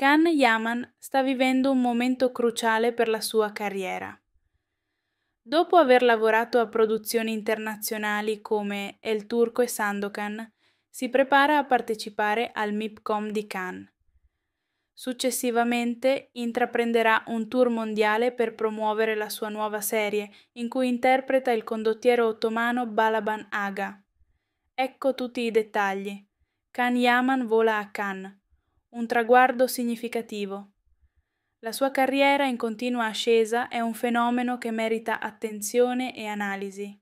Khan Yaman sta vivendo un momento cruciale per la sua carriera. Dopo aver lavorato a produzioni internazionali come El Turco e Sandokan, si prepara a partecipare al MIPCOM di Cannes. Successivamente intraprenderà un tour mondiale per promuovere la sua nuova serie, in cui interpreta il condottiero ottomano Balaban Aga. Ecco tutti i dettagli. Khan Yaman vola a Cannes un traguardo significativo. La sua carriera in continua ascesa è un fenomeno che merita attenzione e analisi.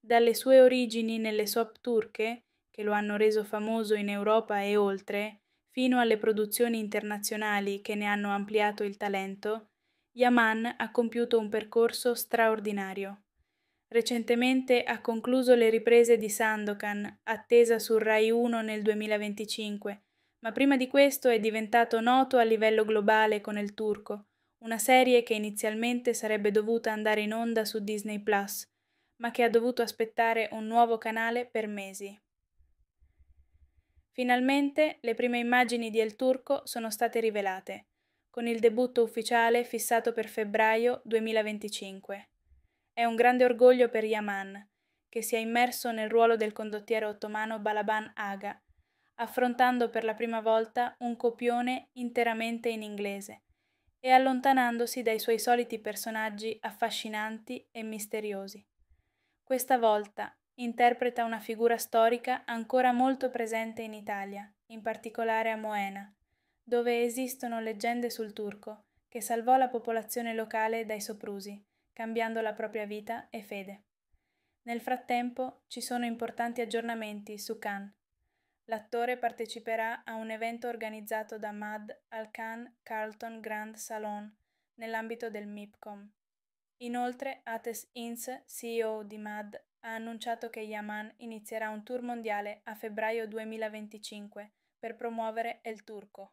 Dalle sue origini nelle soap turche, che lo hanno reso famoso in Europa e oltre, fino alle produzioni internazionali che ne hanno ampliato il talento, Yaman ha compiuto un percorso straordinario. Recentemente ha concluso le riprese di Sandokan, attesa sul Rai 1 nel 2025, ma prima di questo è diventato noto a livello globale con Il Turco, una serie che inizialmente sarebbe dovuta andare in onda su Disney Plus, ma che ha dovuto aspettare un nuovo canale per mesi. Finalmente le prime immagini di El Turco sono state rivelate, con il debutto ufficiale fissato per febbraio 2025. È un grande orgoglio per Yaman, che si è immerso nel ruolo del condottiero ottomano Balaban Aga, affrontando per la prima volta un copione interamente in inglese e allontanandosi dai suoi soliti personaggi affascinanti e misteriosi. Questa volta interpreta una figura storica ancora molto presente in Italia, in particolare a Moena, dove esistono leggende sul turco che salvò la popolazione locale dai soprusi, cambiando la propria vita e fede. Nel frattempo ci sono importanti aggiornamenti su Khan, L'attore parteciperà a un evento organizzato da MAD al Cannes Carlton Grand Salon nell'ambito del MIPCOM. Inoltre, Ates Inz, CEO di MAD, ha annunciato che Yaman inizierà un tour mondiale a febbraio 2025 per promuovere El Turco.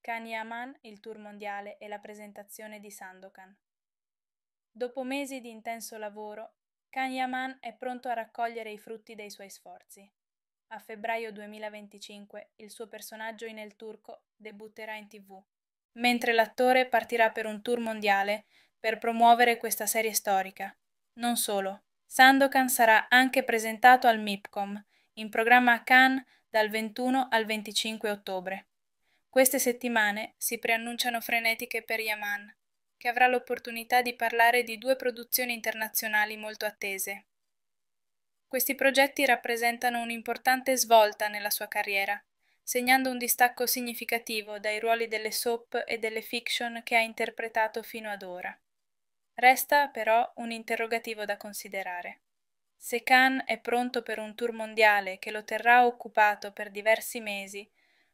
Can Yaman, il tour mondiale e la presentazione di Sandokan. Dopo mesi di intenso lavoro, Can Yaman è pronto a raccogliere i frutti dei suoi sforzi a febbraio 2025 il suo personaggio in El Turco debutterà in tv, mentre l'attore partirà per un tour mondiale per promuovere questa serie storica. Non solo, Sandokan sarà anche presentato al MIPCOM, in programma a Cannes dal 21 al 25 ottobre. Queste settimane si preannunciano frenetiche per Yaman, che avrà l'opportunità di parlare di due produzioni internazionali molto attese, questi progetti rappresentano un'importante svolta nella sua carriera, segnando un distacco significativo dai ruoli delle soap e delle fiction che ha interpretato fino ad ora. Resta però un interrogativo da considerare. Se Khan è pronto per un tour mondiale che lo terrà occupato per diversi mesi,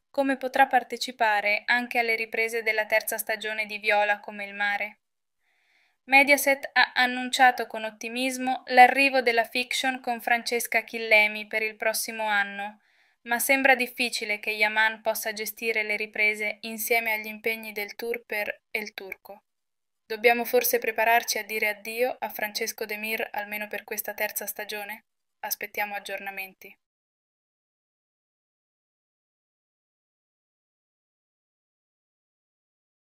come potrà partecipare anche alle riprese della terza stagione di Viola come il mare? Mediaset ha annunciato con ottimismo l'arrivo della fiction con Francesca Chillemi per il prossimo anno, ma sembra difficile che Yaman possa gestire le riprese insieme agli impegni del tour per El Turco. Dobbiamo forse prepararci a dire addio a Francesco Demir almeno per questa terza stagione? Aspettiamo aggiornamenti.